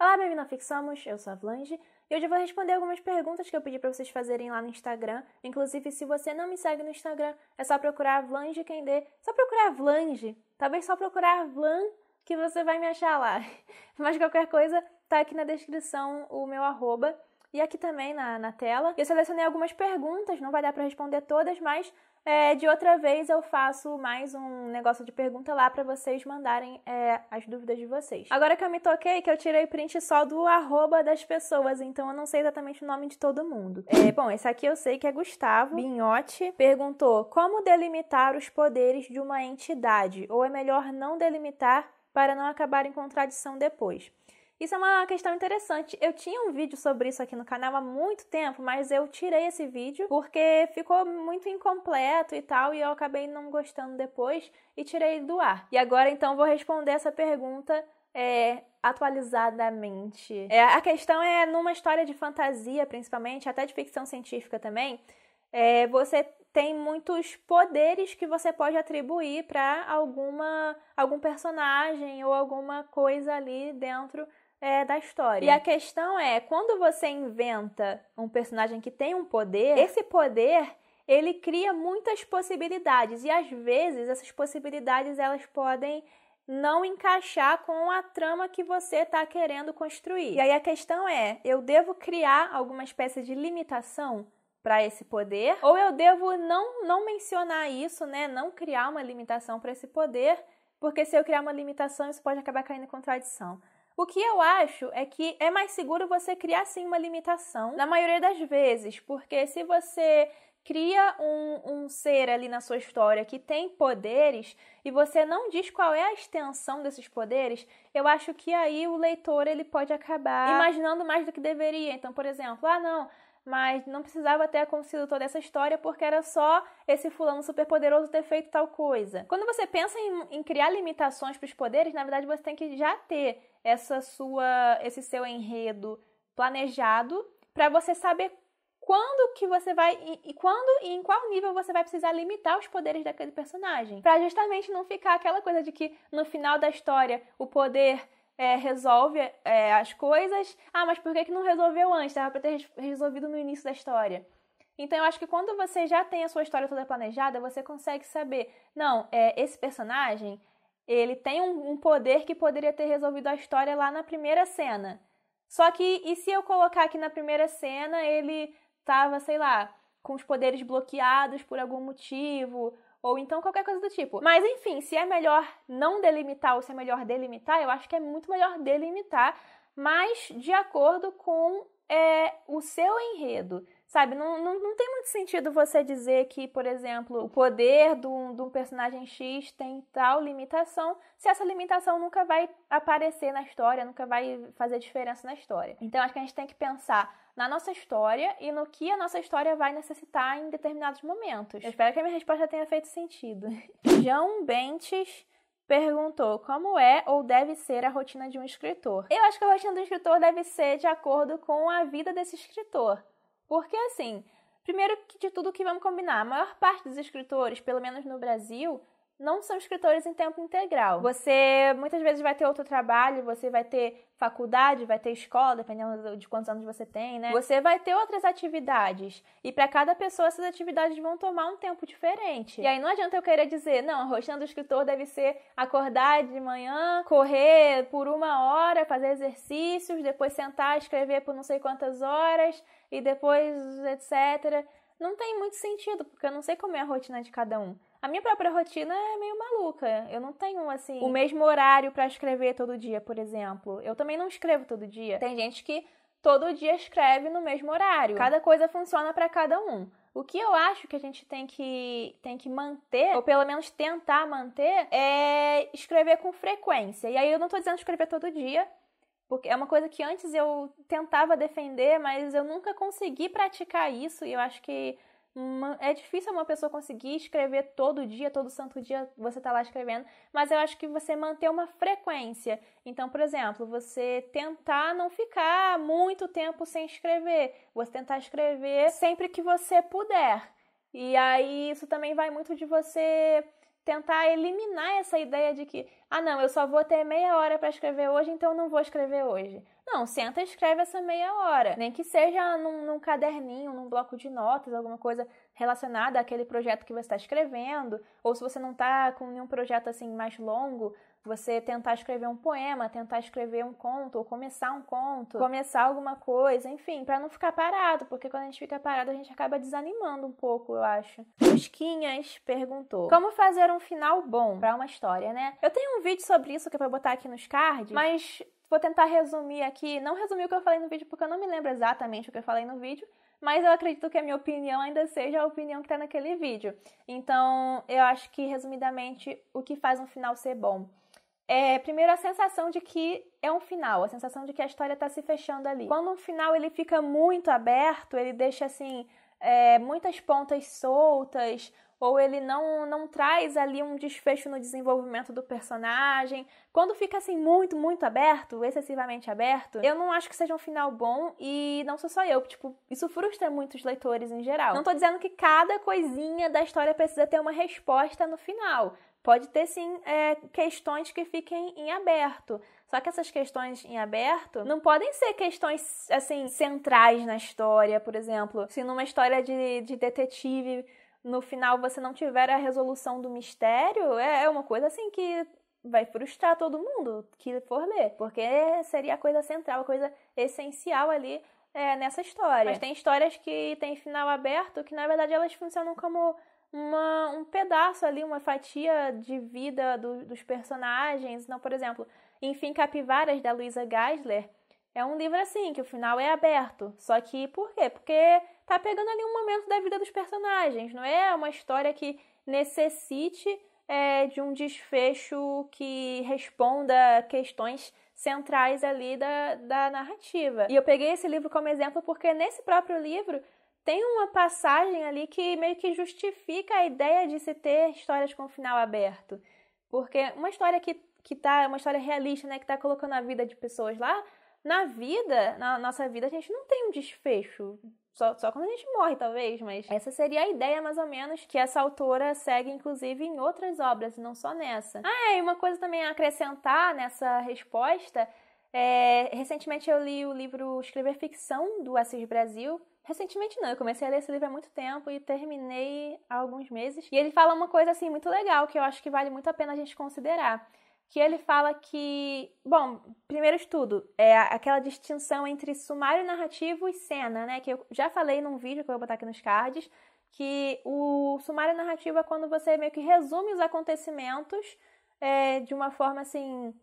Olá, bem-vindo ao Fixamos, eu sou a Vlange e hoje eu vou responder algumas perguntas que eu pedi para vocês fazerem lá no Instagram. Inclusive, se você não me segue no Instagram, é só procurar a Vlange quem dê. Só procurar a Vlange, talvez só procurar a Vlan que você vai me achar lá. Mas qualquer coisa, tá aqui na descrição o meu arroba e aqui também na, na tela. Eu selecionei algumas perguntas, não vai dar para responder todas, mas é, de outra vez eu faço mais um negócio de pergunta lá para vocês mandarem é, as dúvidas de vocês. Agora que eu me toquei, que eu tirei print só do arroba das pessoas, então eu não sei exatamente o nome de todo mundo. É, bom, esse aqui eu sei que é Gustavo Binhotti. Perguntou como delimitar os poderes de uma entidade, ou é melhor não delimitar para não acabar em contradição depois. Isso é uma questão interessante. Eu tinha um vídeo sobre isso aqui no canal há muito tempo, mas eu tirei esse vídeo porque ficou muito incompleto e tal, e eu acabei não gostando depois e tirei do ar. E agora então vou responder essa pergunta é, atualizadamente. É, a questão é numa história de fantasia, principalmente, até de ficção científica também. É, você tem muitos poderes que você pode atribuir para alguma algum personagem ou alguma coisa ali dentro é, da história. E a questão é, quando você inventa um personagem que tem um poder, esse poder ele cria muitas possibilidades e às vezes essas possibilidades elas podem não encaixar com a trama que você está querendo construir. E aí a questão é: eu devo criar alguma espécie de limitação para esse poder ou eu devo não não mencionar isso, né? Não criar uma limitação para esse poder, porque se eu criar uma limitação isso pode acabar caindo em contradição. O que eu acho é que é mais seguro você criar sim uma limitação, na maioria das vezes, porque se você cria um, um, ser ali na sua história que tem poderes e você não diz qual é a extensão desses poderes, eu acho que aí o leitor ele pode acabar imaginando mais do que deveria. Então, por exemplo, ah não, mas não precisava ter acontecido toda essa história porque era só esse fulano superpoderoso ter feito tal coisa. Quando você pensa em, em criar limitações para os poderes, na verdade você tem que já ter essa sua, esse seu enredo planejado para você saber quando que você vai e, quando e em qual nível você vai precisar limitar os poderes daquele personagem, para justamente não ficar aquela coisa de que no final da história o poder é, resolve é, as coisas. Ah, mas por que, que não resolveu antes? Dava para ter resolvido no início da história. Então eu acho que quando você já tem a sua história toda planejada, você consegue saber, não, é, esse personagem ele tem um, um, poder que poderia ter resolvido a história lá na primeira cena. Só que e se eu colocar aqui na primeira cena ele tava, sei lá, com os poderes bloqueados por algum motivo, ou então qualquer coisa do tipo. Mas enfim, se é melhor não delimitar ou se é melhor delimitar, eu acho que é muito melhor delimitar, mas de acordo com é, o seu enredo. Sabe, não, não, não, tem muito sentido você dizer que, por exemplo, o poder de um, personagem X tem tal limitação, se essa limitação nunca vai aparecer na história, nunca vai fazer diferença na história. Então acho que a gente tem que pensar na nossa história e no que a nossa história vai necessitar em determinados momentos. Eu espero que a minha resposta tenha feito sentido. João Bentes perguntou como é ou deve ser a rotina de um escritor. Eu acho que a rotina do escritor deve ser de acordo com a vida desse escritor. Porque assim, primeiro de tudo que vamos combinar, a maior parte dos escritores, pelo menos no Brasil, não são escritores em tempo integral. Uhum. Você muitas vezes vai ter outro trabalho, você vai ter faculdade, vai ter escola, dependendo de quantos anos você tem, né? Você vai ter outras atividades. E para cada pessoa essas atividades vão tomar um tempo diferente. E aí não adianta eu querer dizer, não, a rotina do escritor deve ser acordar de manhã, correr por uma hora, fazer exercícios, depois sentar, escrever por não sei quantas horas e depois etc. Não tem muito sentido, porque eu não sei como é a rotina de cada um. A minha própria rotina é meio maluca. Eu não tenho, assim, o mesmo horário para escrever todo dia, por exemplo. Eu também não escrevo todo dia. Tem gente que todo dia escreve no mesmo horário. Cada coisa funciona para cada um. O que eu acho que a gente tem que, tem que manter, ou pelo menos tentar manter, é escrever com frequência. E aí eu não estou dizendo escrever todo dia, porque é uma coisa que antes eu tentava defender, mas eu nunca consegui praticar isso e eu acho que uma, é difícil uma pessoa conseguir escrever todo dia, todo santo dia você tá lá escrevendo, mas eu acho que você manter uma frequência. Então, por exemplo, você tentar não ficar muito tempo sem escrever, você tentar escrever sempre que você puder. E aí isso também vai muito de você tentar eliminar essa ideia de que, ah, não, eu só vou ter meia hora para escrever hoje, então eu não vou escrever hoje. Não, senta e escreve essa meia hora. Nem que seja num, num caderninho, num bloco de notas, alguma coisa relacionada àquele projeto que você está escrevendo. Ou se você não está com nenhum projeto assim mais longo, você tentar escrever um poema, tentar escrever um conto, ou começar um conto, começar alguma coisa, enfim, para não ficar parado, porque quando a gente fica parado a gente acaba desanimando um pouco, eu acho. Busquinhas perguntou: Como fazer um final bom para uma história, né? Eu tenho um vídeo sobre isso que eu vou botar aqui nos cards, mas vou tentar resumir aqui. Não resumir o que eu falei no vídeo, porque eu não me lembro exatamente o que eu falei no vídeo, mas eu acredito que a minha opinião ainda seja a opinião que está naquele vídeo. Então, eu acho que, resumidamente, o que faz um final ser bom? é, primeiro, a sensação de que é um final, a sensação de que a história está se fechando ali. Quando um final ele fica muito aberto, ele deixa assim é, muitas pontas soltas, ou ele não, não traz ali um desfecho no desenvolvimento do personagem. Quando fica assim muito, muito aberto, excessivamente aberto, eu não acho que seja um final bom e não sou só eu, tipo, isso frustra muitos leitores em geral. Não tô dizendo que cada coisinha da história precisa ter uma resposta no final, Pode ter sim é, questões que fiquem em aberto. Só que essas questões em aberto não podem ser questões assim centrais na história, por exemplo. Se numa história de, de detetive no final você não tiver a resolução do mistério, é, é uma coisa assim que vai frustrar todo mundo que for ler, porque seria a coisa central, a coisa essencial ali é, nessa história. Mas tem histórias que tem final aberto que na verdade elas funcionam como uma, um pedaço ali, uma fatia de vida do, dos personagens. Então, por exemplo, Enfim Capivaras, da Luisa Geisler, é um livro assim, que o final é aberto. Só que por quê? Porque tá pegando ali um momento da vida dos personagens, não é uma história que necessite é, de um desfecho que responda questões centrais ali da, da narrativa. E eu peguei esse livro como exemplo porque nesse próprio livro tem uma passagem ali que meio que justifica a ideia de se ter histórias com final aberto. Porque uma história que, que tá, uma história realista, né, que tá colocando a vida de pessoas lá, na vida, na nossa vida, a gente não tem um desfecho. Só, só quando a gente morre, talvez, mas essa seria a ideia, mais ou menos, que essa autora segue, inclusive, em outras obras, não só nessa. Ah, e uma coisa também a acrescentar nessa resposta é, recentemente eu li o livro Escrever Ficção, do Assis Brasil. Recentemente não, eu comecei a ler esse livro há muito tempo e terminei há alguns meses. E ele fala uma coisa assim muito legal, que eu acho que vale muito a pena a gente considerar. Que ele fala que, bom, primeiro estudo, é aquela distinção entre sumário narrativo e cena, né? Que eu já falei num vídeo que eu vou botar aqui nos cards, que o sumário narrativo é quando você meio que resume os acontecimentos é, de uma forma assim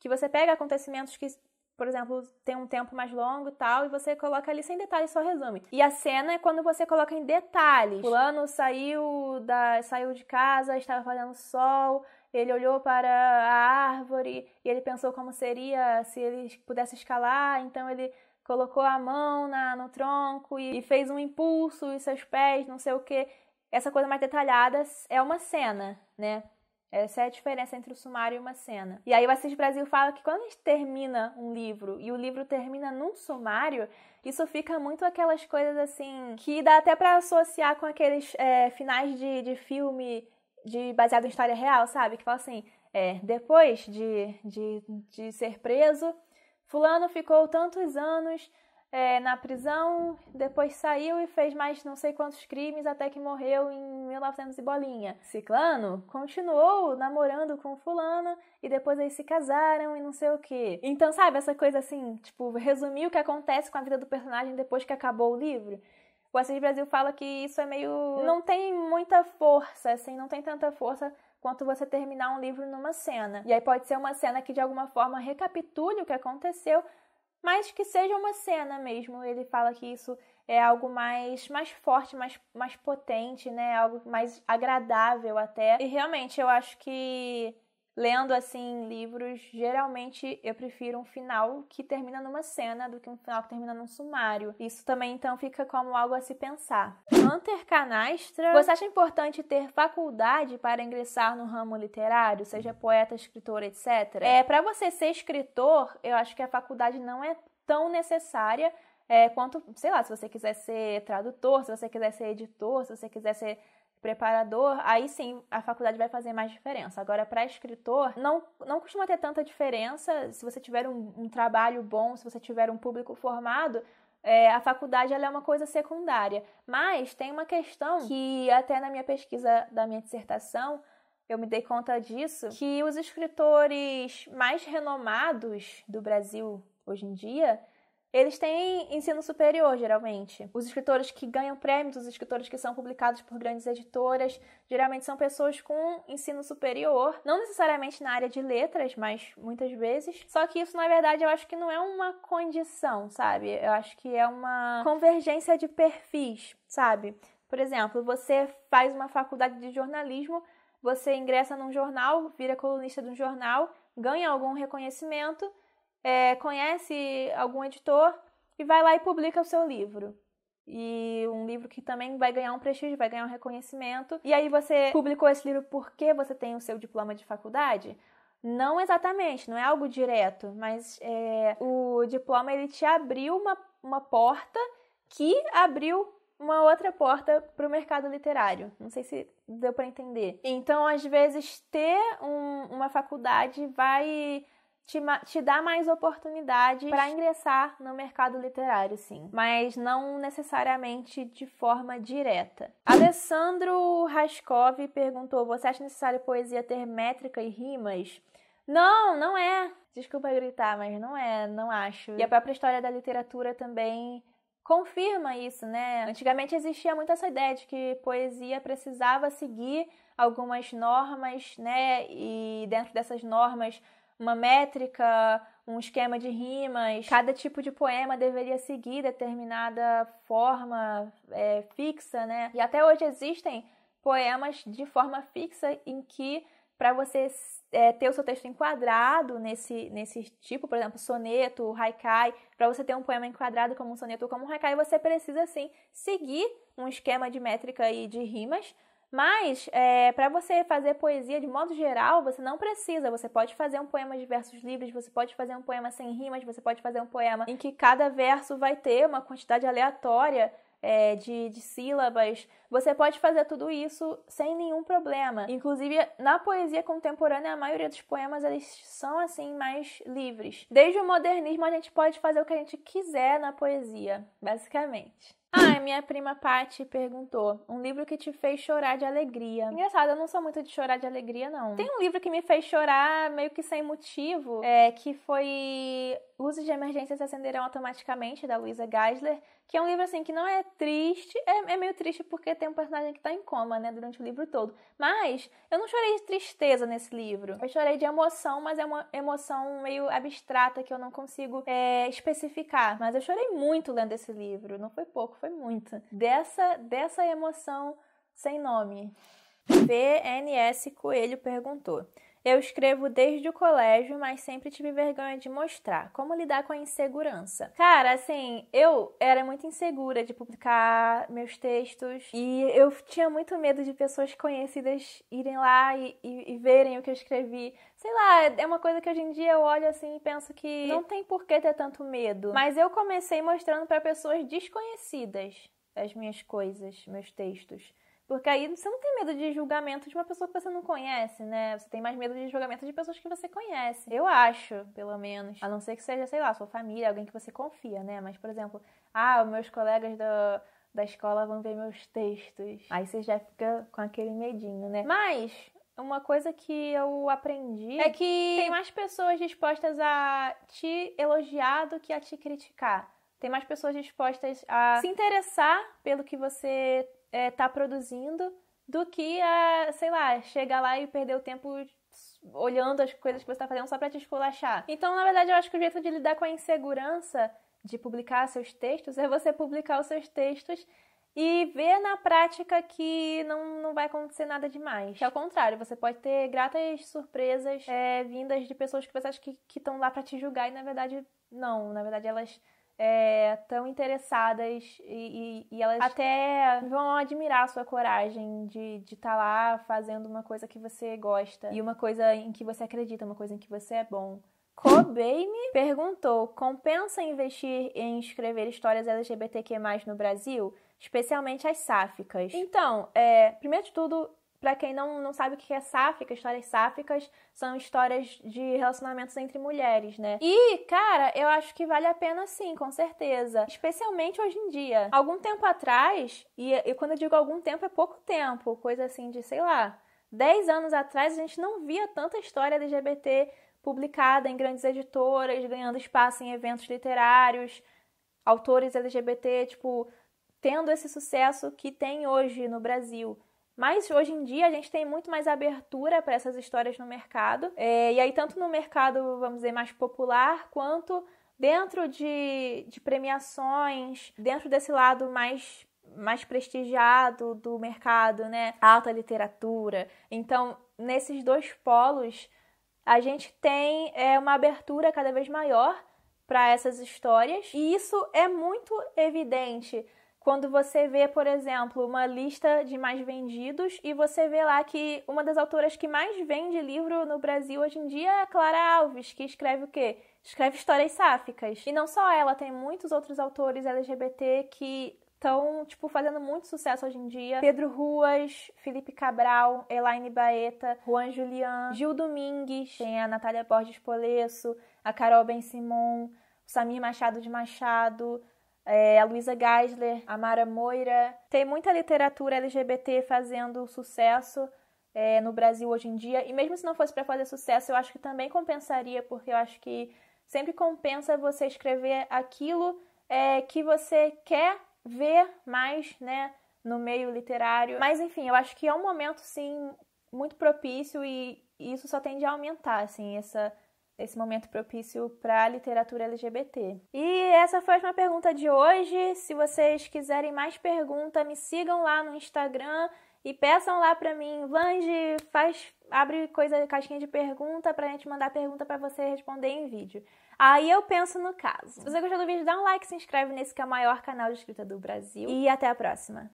que você pega acontecimentos que por exemplo, tem um tempo mais longo e tal, e você coloca ali sem detalhes, só resume. E a cena é quando você coloca em detalhes. Fulano saiu da saiu de casa, estava fazendo sol, ele olhou para a árvore e ele pensou como seria se ele pudesse escalar, então ele colocou a mão na, no tronco e, e fez um impulso e seus pés, não sei o que. Essa coisa mais detalhada é uma cena, né? Essa é a diferença entre o sumário e uma cena. E aí o Assis Brasil fala que quando a gente termina um livro e o livro termina num sumário, isso fica muito aquelas coisas assim que dá até para associar com aqueles é, finais de, de filme de baseado em história real, sabe? Que fala assim, é, depois de, de, de ser preso, fulano ficou tantos anos é, na prisão, depois saiu e fez mais não sei quantos crimes até que morreu em 1900 e bolinha. Ciclano continuou namorando com fulana e depois eles se casaram e não sei o que. Então, sabe, essa coisa assim, tipo, resumir o que acontece com a vida do personagem depois que acabou o livro. O Assis Brasil fala que isso é meio. não tem muita força, assim, não tem tanta força quanto você terminar um livro numa cena. E aí pode ser uma cena que de alguma forma recapitule o que aconteceu, mas que seja uma cena mesmo. Ele fala que isso é algo mais, mais forte, mais, mais potente, né? Algo mais agradável até. E realmente eu acho que lendo assim livros, geralmente eu prefiro um final que termina numa cena do que um final que termina num sumário. Isso também então fica como algo a se pensar. Hunter Canastra, você acha importante ter faculdade para ingressar no ramo literário, seja poeta, escritor, etc? É, para você ser escritor, eu acho que a faculdade não é tão necessária é, quanto, sei lá, se você quiser ser tradutor, se você quiser ser editor, se você quiser ser preparador, aí sim a faculdade vai fazer mais diferença. Agora, para escritor, não, não costuma ter tanta diferença. Se você tiver um, um trabalho bom, se você tiver um público formado, é, a faculdade é uma coisa secundária. Mas tem uma questão que, até na minha pesquisa da minha dissertação, eu me dei conta disso, que os escritores mais renomados do Brasil hoje em dia eles têm ensino superior, geralmente. Os escritores que ganham prêmios, os escritores que são publicados por grandes editoras, geralmente são pessoas com ensino superior, não necessariamente na área de letras, mas muitas vezes. Só que isso, na verdade, eu acho que não é uma condição, sabe? Eu acho que é uma convergência de perfis, sabe? Por exemplo, você faz uma faculdade de jornalismo, você ingressa num jornal, vira colunista de um jornal, ganha algum reconhecimento é, conhece algum editor e vai lá e publica o seu livro. E um livro que também vai ganhar um prestígio, vai ganhar um reconhecimento. E aí você publicou esse livro porque você tem o seu diploma de faculdade? Não exatamente, não é algo direto, mas é, o diploma ele te abriu uma, uma porta que abriu uma outra porta para o mercado literário. Não sei se deu para entender. Então, às vezes, ter um, uma faculdade vai te, te dá mais oportunidades para ingressar no mercado literário, sim, mas não necessariamente de forma direta. Alessandro Raskov perguntou: Você acha necessário poesia ter métrica e rimas? Não, não é. Desculpa gritar, mas não é, não acho. E a própria história da literatura também confirma isso, né? Antigamente existia muito essa ideia de que poesia precisava seguir algumas normas, né? E dentro dessas normas uma métrica, um esquema de rimas. Cada tipo de poema deveria seguir determinada forma é, fixa, né? E até hoje existem poemas de forma fixa em que para você é, ter o seu texto enquadrado nesse, nesse tipo, por exemplo, soneto, haikai, para você ter um poema enquadrado como um soneto ou como um haikai, você precisa sim seguir um esquema de métrica e de rimas mas, é, eh, para você fazer poesia de modo geral, você não precisa. Você pode fazer um poema de versos livres, você pode fazer um poema sem rimas, você pode fazer um poema em que cada verso vai ter uma quantidade aleatória é, de, de, sílabas. Você pode fazer tudo isso sem nenhum problema. Inclusive, na poesia contemporânea, a maioria dos poemas eles são assim mais livres. Desde o modernismo, a gente pode fazer o que a gente quiser na poesia, basicamente. Ah, minha prima Paty perguntou: um livro que te fez chorar de alegria. Engraçado, eu não sou muito de chorar de alegria, não. Tem um livro que me fez chorar meio que sem motivo, é, que foi Luzes de Emergência se Acenderão Automaticamente, da Luisa Geisler que é um livro assim que não é triste, é, é, meio triste porque tem um personagem que tá em coma, né, durante o livro todo. Mas eu não chorei de tristeza nesse livro. Eu chorei de emoção, mas é uma emoção meio abstrata que eu não consigo é, especificar. Mas eu chorei muito lendo esse livro, não foi pouco, foi muito. Dessa, dessa emoção sem nome. VNS Coelho perguntou. Eu escrevo desde o colégio, mas sempre tive vergonha de mostrar. Como lidar com a insegurança? Cara, assim, eu era muito insegura de publicar meus textos e eu tinha muito medo de pessoas conhecidas irem lá e, e, e verem o que eu escrevi. Sei lá, é uma coisa que hoje em dia eu olho assim e penso que não tem por que ter tanto medo. Mas eu comecei mostrando para pessoas desconhecidas as minhas coisas, meus textos. Porque aí você não tem medo de julgamento de uma pessoa que você não conhece, né? Você tem mais medo de julgamento de pessoas que você conhece. Eu acho, pelo menos. A não ser que seja, sei lá, sua família, alguém que você confia, né? Mas, por exemplo, ah, meus colegas da, da escola vão ver meus textos. Aí você já fica com aquele medinho, né? Mas. Uma coisa que eu aprendi é que tem mais pessoas dispostas a te elogiar do que a te criticar. Tem mais pessoas dispostas a se interessar pelo que você é, tá produzindo do que a, sei lá, chegar lá e perder o tempo olhando as coisas que você está fazendo só para te esculachar. Então, na verdade, eu acho que o jeito de lidar com a insegurança de publicar seus textos é você publicar os seus textos e ver na prática que não, não vai acontecer nada demais. Que ao é contrário, você pode ter gratas surpresas é, vindas de pessoas que você acha que estão lá para te julgar e na verdade não, na verdade elas é, tão interessadas e, e, e, elas até vão admirar a sua coragem de estar tá lá fazendo uma coisa que você gosta e uma coisa em que você acredita, uma coisa em que você é bom. Cobaine perguntou: compensa investir em escrever histórias LGBTQ no Brasil, especialmente as sáficas? Então, é, primeiro de tudo, para quem não, não sabe o que é sáfica, histórias sáficas são histórias de relacionamentos entre mulheres, né? E, cara, eu acho que vale a pena sim, com certeza. Especialmente hoje em dia. Algum tempo atrás, e, e quando eu digo algum tempo, é pouco tempo, coisa assim de, sei lá, 10 anos atrás, a gente não via tanta história LGBT publicada em grandes editoras, ganhando espaço em eventos literários, autores LGBT, tipo, tendo esse sucesso que tem hoje no Brasil. Mas hoje em dia a gente tem muito mais abertura para essas histórias no mercado. É, e aí, tanto no mercado, vamos dizer, mais popular, quanto dentro de, de premiações, dentro desse lado mais mais prestigiado do mercado, né? Alta literatura. Então, nesses dois polos, a gente tem é, uma abertura cada vez maior para essas histórias, e isso é muito evidente quando você vê, por exemplo, uma lista de mais vendidos e você vê lá que uma das autoras que mais vende livro no Brasil hoje em dia é a Clara Alves, que escreve o quê? Escreve histórias sáficas. E não só ela, tem muitos outros autores LGBT que estão, tipo, fazendo muito sucesso hoje em dia. Pedro Ruas, Felipe Cabral, Elaine Baeta, Juan Julian, Gil Domingues, tem a Natália Borges Polesso, a Carol Ben Simon, o Samir Machado de Machado, é, a Luísa Geisler, a Mara Moira. Tem muita literatura LGBT fazendo sucesso é, no Brasil hoje em dia. E mesmo se não fosse para fazer sucesso, eu acho que também compensaria, porque eu acho que sempre compensa você escrever aquilo é, que você quer ver mais, né? No meio literário. Mas enfim, eu acho que é um momento, sim, muito propício e isso só tende a aumentar, assim, essa esse momento propício para a literatura LGBT. E essa foi a última pergunta de hoje. Se vocês quiserem mais perguntas, me sigam lá no Instagram e peçam lá para mim, Vange, faz, abre coisa, caixinha de pergunta para a gente mandar pergunta para você responder em vídeo. Aí eu penso no caso. Se você gostou do vídeo, dá um like, se inscreve nesse que é o maior canal de escrita do Brasil e até a próxima.